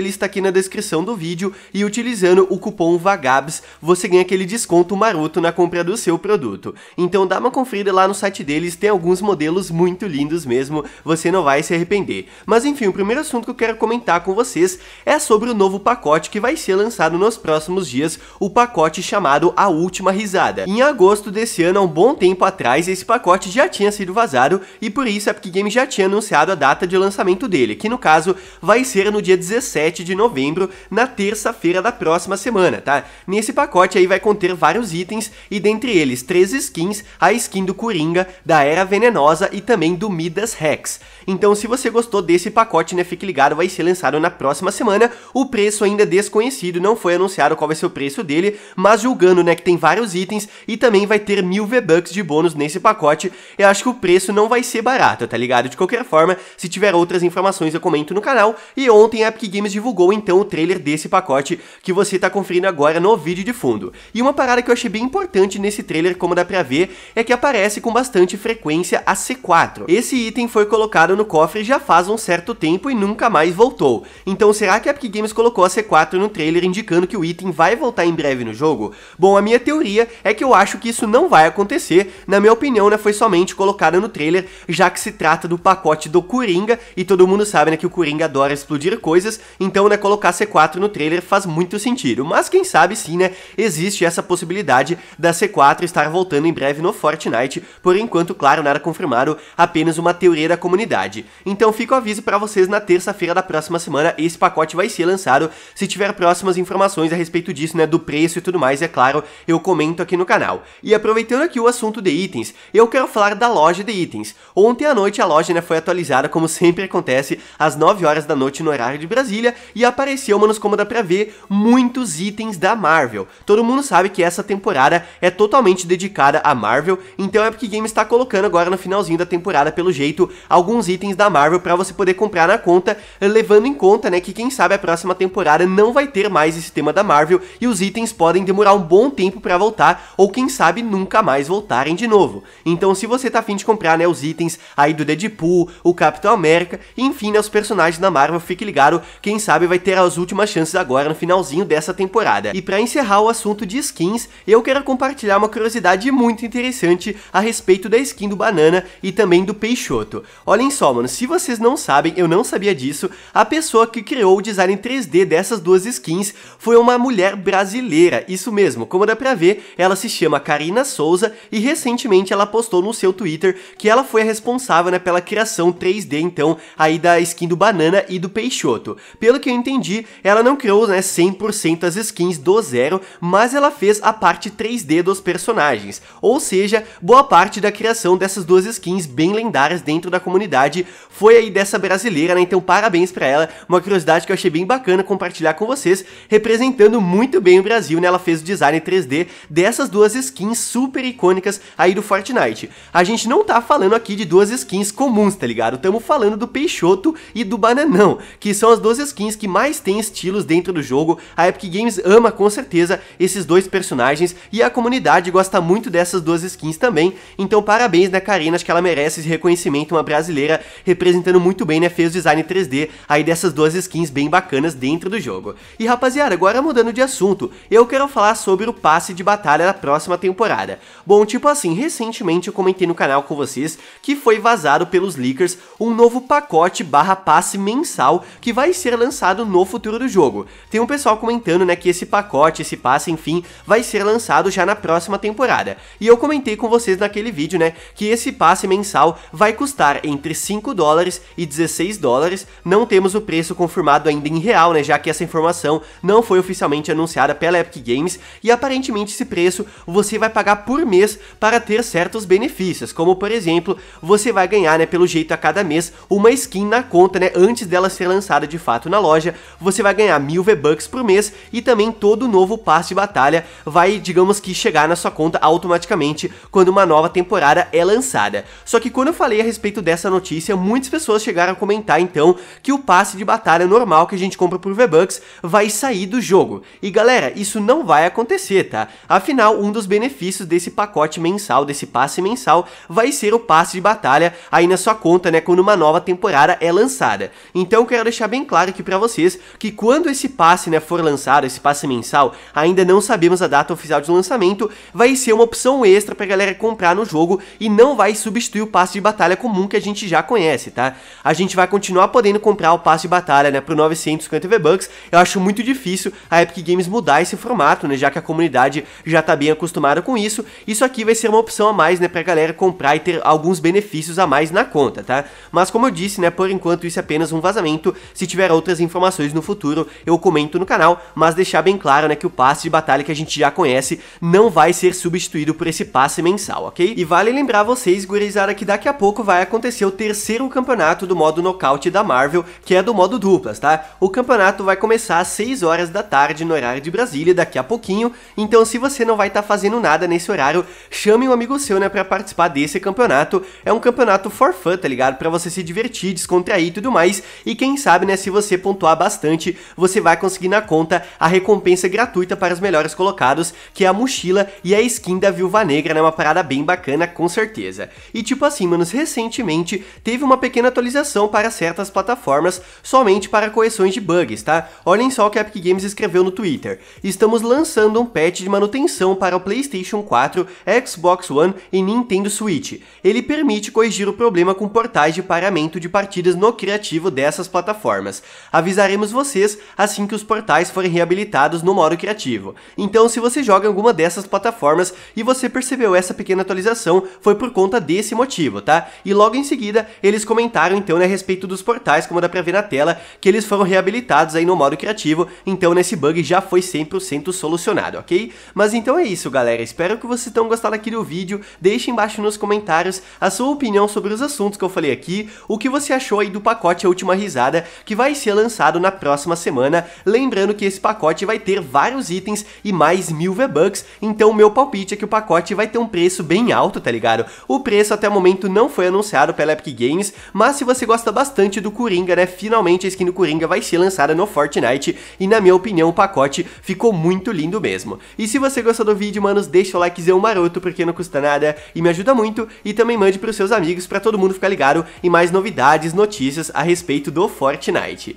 dele está aqui na descrição do vídeo e utilizando o cupom VAGABS você ganha aquele desconto maroto na compra do seu produto. Então dá uma conferida lá no site deles, tem alguns modelos muito lindos mesmo, você não vai se arrepender. Mas enfim, o primeiro assunto que eu quero comentar com vocês é sobre o novo pacote que vai ser lançado nos próximos dias, o pacote chamado A Última Risada. Em agosto desse ano, há um bom tempo atrás, esse pacote já tinha sido vazado e por isso a Epic Games já tinha anunciado a data de lançamento dele, que no caso vai ser no dia 17 7 de novembro, na terça-feira da próxima semana, tá? Nesse pacote aí vai conter vários itens e dentre eles três skins, a skin do Coringa, da Era Venenosa e também do Midas Rex. Então se você gostou desse pacote, né, fique ligado, vai ser lançado na próxima semana, o preço ainda é desconhecido, não foi anunciado qual vai ser o preço dele, mas julgando, né, que tem vários itens e também vai ter mil V-Bucks de bônus nesse pacote, eu acho que o preço não vai ser barato, tá ligado? De qualquer forma, se tiver outras informações eu comento no canal, e ontem a Epic Games de divulgou então o trailer desse pacote que você está conferindo agora no vídeo de fundo. E uma parada que eu achei bem importante nesse trailer, como dá pra ver, é que aparece com bastante frequência a C4. Esse item foi colocado no cofre já faz um certo tempo e nunca mais voltou. Então será que a Epic Games colocou a C4 no trailer indicando que o item vai voltar em breve no jogo? Bom, a minha teoria é que eu acho que isso não vai acontecer, na minha opinião né, foi somente colocada no trailer, já que se trata do pacote do Coringa, e todo mundo sabe né, que o Coringa adora explodir coisas, então, né, colocar C4 no trailer faz muito sentido. Mas quem sabe sim, né, existe essa possibilidade da C4 estar voltando em breve no Fortnite. Por enquanto, claro, nada confirmado, apenas uma teoria da comunidade. Então fica o aviso para vocês na terça-feira da próxima semana, esse pacote vai ser lançado. Se tiver próximas informações a respeito disso, né, do preço e tudo mais, é claro, eu comento aqui no canal. E aproveitando aqui o assunto de itens, eu quero falar da loja de itens. Ontem à noite a loja né, foi atualizada, como sempre acontece, às 9 horas da noite no horário de Brasília, e apareceu, manos, como dá pra ver, muitos itens da Marvel. Todo mundo sabe que essa temporada é totalmente dedicada à Marvel, então a Epic Games está colocando agora no finalzinho da temporada, pelo jeito, alguns itens da Marvel para você poder comprar na conta, levando em conta, né, que quem sabe a próxima temporada não vai ter mais esse tema da Marvel e os itens podem demorar um bom tempo para voltar ou quem sabe nunca mais voltarem de novo. Então, se você tá afim de comprar, né, os itens aí do Deadpool, o Capitão América, enfim, né, os personagens da Marvel, fique ligado, quem sabe sabe vai ter as últimas chances agora no finalzinho dessa temporada. E para encerrar o assunto de skins, eu quero compartilhar uma curiosidade muito interessante a respeito da skin do Banana e também do Peixoto. Olhem só, mano, se vocês não sabem, eu não sabia disso, a pessoa que criou o design 3D dessas duas skins foi uma mulher brasileira, isso mesmo, como dá pra ver, ela se chama Karina Souza e recentemente ela postou no seu Twitter que ela foi a responsável né, pela criação 3D então aí da skin do Banana e do Peixoto. Pelo pelo que eu entendi, ela não criou né, 100% as skins do zero, mas ela fez a parte 3D dos personagens, ou seja, boa parte da criação dessas duas skins bem lendárias dentro da comunidade foi aí dessa brasileira, né? então parabéns pra ela, uma curiosidade que eu achei bem bacana compartilhar com vocês, representando muito bem o Brasil, né? ela fez o design 3D dessas duas skins super icônicas aí do Fortnite. A gente não tá falando aqui de duas skins comuns, tá ligado? Estamos falando do Peixoto e do Bananão, que são as duas skins skins que mais tem estilos dentro do jogo, a Epic Games ama com certeza esses dois personagens e a comunidade gosta muito dessas duas skins também, então parabéns né Karina, acho que ela merece esse reconhecimento, uma brasileira representando muito bem né, fez o design 3D aí dessas duas skins bem bacanas dentro do jogo. E rapaziada, agora mudando de assunto, eu quero falar sobre o passe de batalha da próxima temporada. Bom, tipo assim, recentemente eu comentei no canal com vocês que foi vazado pelos leakers um novo pacote barra passe mensal que vai ser lançado lançado no futuro do jogo. Tem um pessoal comentando, né, que esse pacote, esse passe, enfim, vai ser lançado já na próxima temporada. E eu comentei com vocês naquele vídeo, né, que esse passe mensal vai custar entre 5 dólares e 16 dólares. Não temos o preço confirmado ainda em real, né, já que essa informação não foi oficialmente anunciada pela Epic Games e aparentemente esse preço você vai pagar por mês para ter certos benefícios, como por exemplo, você vai ganhar, né, pelo jeito a cada mês uma skin na conta, né, antes dela ser lançada de fato na loja, você vai ganhar mil V-Bucks por mês e também todo novo passe de batalha vai, digamos que, chegar na sua conta automaticamente quando uma nova temporada é lançada. Só que quando eu falei a respeito dessa notícia, muitas pessoas chegaram a comentar então que o passe de batalha normal que a gente compra por V-Bucks vai sair do jogo. E galera, isso não vai acontecer, tá? Afinal, um dos benefícios desse pacote mensal, desse passe mensal, vai ser o passe de batalha aí na sua conta, né, quando uma nova temporada é lançada. Então quero deixar bem claro que para vocês que quando esse passe né, for lançado, esse passe mensal, ainda não sabemos a data oficial de lançamento, vai ser uma opção extra a galera comprar no jogo e não vai substituir o passe de batalha comum que a gente já conhece, tá? A gente vai continuar podendo comprar o passe de batalha, né, por 950 V-Bucks, eu acho muito difícil a Epic Games mudar esse formato, né, já que a comunidade já tá bem acostumada com isso, isso aqui vai ser uma opção a mais, né, a galera comprar e ter alguns benefícios a mais na conta, tá? Mas como eu disse, né, por enquanto isso é apenas um vazamento, se tiver outras informações no futuro eu comento no canal, mas deixar bem claro né, que o passe de batalha que a gente já conhece não vai ser substituído por esse passe mensal, ok? E vale lembrar vocês, gurizada, que daqui a pouco vai acontecer o terceiro campeonato do modo nocaute da Marvel, que é do modo duplas, tá? O campeonato vai começar às 6 horas da tarde no horário de Brasília, daqui a pouquinho, então se você não vai estar tá fazendo nada nesse horário, chame um amigo seu, né, pra participar desse campeonato. É um campeonato for fun, tá ligado? Pra você se divertir, descontrair e tudo mais, e quem sabe, né, se você pontuar bastante, você vai conseguir na conta a recompensa gratuita para os melhores colocados, que é a mochila e a skin da Viúva Negra, né? Uma parada bem bacana, com certeza. E tipo assim, manos, recentemente teve uma pequena atualização para certas plataformas, somente para correções de bugs, tá? Olhem só o que a Epic Games escreveu no Twitter. Estamos lançando um patch de manutenção para o PlayStation 4, Xbox One e Nintendo Switch. Ele permite corrigir o problema com portais de paramento de partidas no criativo dessas plataformas. A avisaremos vocês assim que os portais forem reabilitados no modo criativo. Então, se você joga em alguma dessas plataformas e você percebeu essa pequena atualização, foi por conta desse motivo, tá? E logo em seguida, eles comentaram então né, a respeito dos portais, como dá pra ver na tela, que eles foram reabilitados aí no modo criativo, então nesse bug já foi 100% solucionado, ok? Mas então é isso, galera. Espero que vocês tenham gostado aqui do vídeo. Deixe embaixo nos comentários a sua opinião sobre os assuntos que eu falei aqui, o que você achou aí do pacote A Última Risada, que vai ser lançado lançado na próxima semana. Lembrando que esse pacote vai ter vários itens e mais mil V-Bucks, então o meu palpite é que o pacote vai ter um preço bem alto, tá ligado? O preço até o momento não foi anunciado pela Epic Games, mas se você gosta bastante do Coringa, né, finalmente a skin do Coringa vai ser lançada no Fortnite e na minha opinião o pacote ficou muito lindo mesmo. E se você gostou do vídeo, manos, deixa o likezão maroto porque não custa nada e me ajuda muito e também mande pros seus amigos para todo mundo ficar ligado em mais novidades, notícias a respeito do Fortnite.